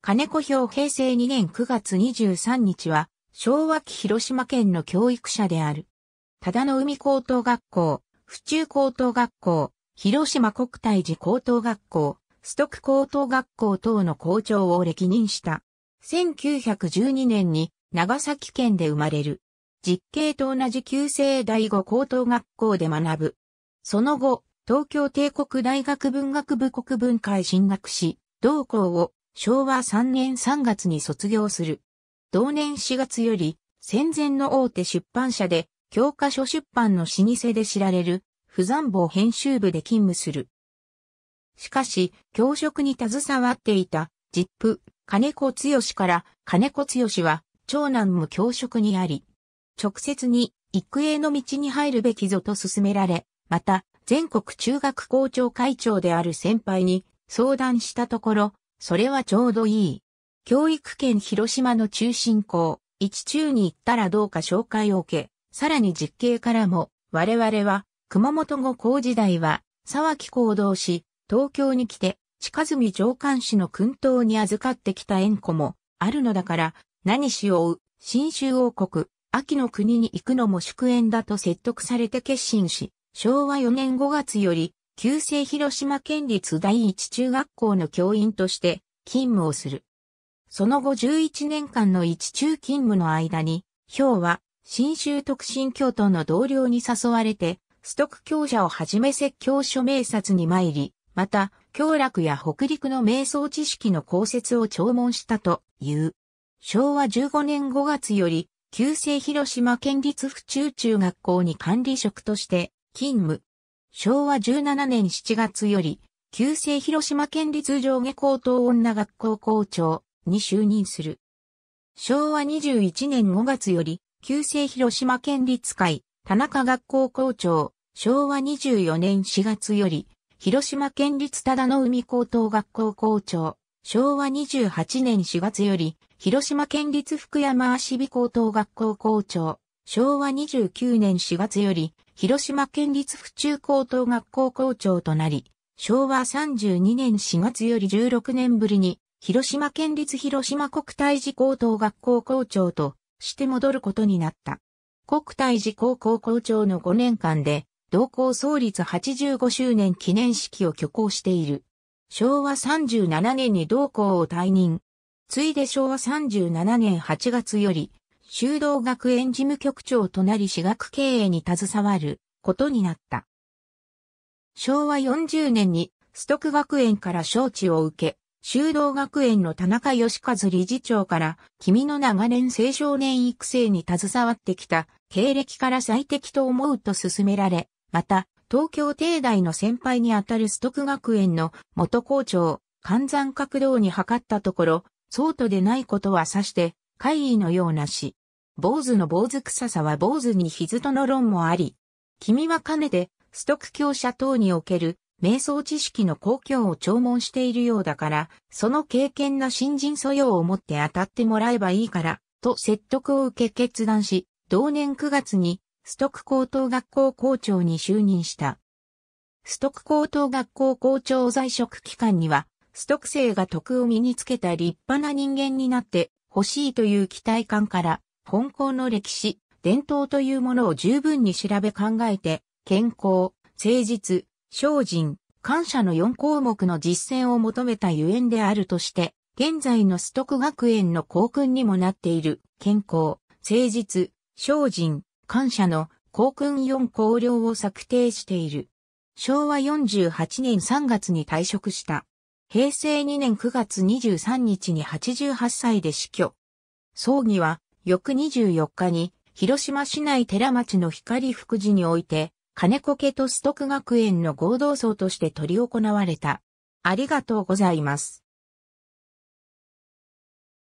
金子表平成2年9月23日は、昭和期広島県の教育者である。忠の海高等学校、府中高等学校、広島国体寺高等学校、ストク高等学校等の校長を歴任した。1912年に長崎県で生まれる。実刑と同じ旧制第五高等学校で学ぶ。その後、東京帝国大学文学部国文会進学し、同校を昭和3年3月に卒業する。同年4月より、戦前の大手出版社で、教科書出版の老舗で知られる、不参坊編集部で勤務する。しかし、教職に携わっていた、ジップ、金子剛から、金子剛は、長男も教職にあり、直接に、育英の道に入るべきぞと勧められ、また、全国中学校長会長である先輩に相談したところ、それはちょうどいい。教育圏広島の中心校、一中に行ったらどうか紹介を受け、さらに実刑からも、我々は、熊本後、校時代は、沢木行動し、東京に来て、近住上官氏の訓等に預かってきた縁故も、あるのだから、何しよう、新州王国、秋の国に行くのも祝宴だと説得されて決心し、昭和4年5月より、旧制広島県立第一中学校の教員として勤務をする。その後11年間の一中勤務の間に、ヒは新州特進教徒の同僚に誘われて、ストック教者をはじめ説教書名札に参り、また、京楽や北陸の瞑想知識の公説を聴聞したという。昭和15年5月より、旧制広島県立府中中学校に管理職として勤務。昭和17年7月より、旧制広島県立上下高等女学校校長に就任する。昭和21年5月より、旧制広島県立会、田中学校校長、昭和24年4月より、広島県立忠の海高等学校校長、昭和28年4月より、広島県立福山足美高等学校校長、昭和29年4月より、広島県立府中高等学校校長となり、昭和32年4月より16年ぶりに、広島県立広島国体寺高等学校校長として戻ることになった。国体寺高校校長の5年間で、同校創立85周年記念式を挙行している。昭和37年に同校を退任。ついで昭和37年8月より、修道学園事務局長となり私学経営に携わることになった。昭和40年に、ストク学園から招致を受け、修道学園の田中義和理事長から、君の長年青少年育成に携わってきた経歴から最適と思うと勧められ、また、東京帝大の先輩にあたるストク学園の元校長、換山角道に測ったところ、そうとでないことは指して、会議のようなし、坊主の坊主臭さは坊主に傷との論もあり、君はかねて、ストック教者等における、瞑想知識の公共を聴聞しているようだから、その経験な新人素養を持って当たってもらえばいいから、と説得を受け決断し、同年9月に、ストック高等学校校長に就任した。ストック高等学校校長在職期間には、ストック生が徳を身につけた立派な人間になってほしいという期待感から、本校の歴史、伝統というものを十分に調べ考えて、健康、誠実、精進、感謝の4項目の実践を求めたゆえんであるとして、現在のストク学園の校訓にもなっている、健康、誠実、精進、感謝の校訓4校領を策定している。昭和48年3月に退職した。平成2年9月23日に88歳で死去。葬儀は翌24日に、広島市内寺町の光福寺において、金子家と須徳学園の合同葬として取り行われた。ありがとうございます。